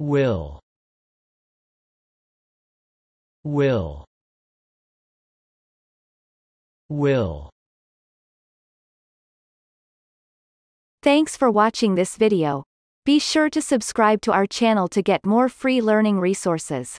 will will will Thanks for watching this video. Be sure to subscribe to our channel to get more free learning resources.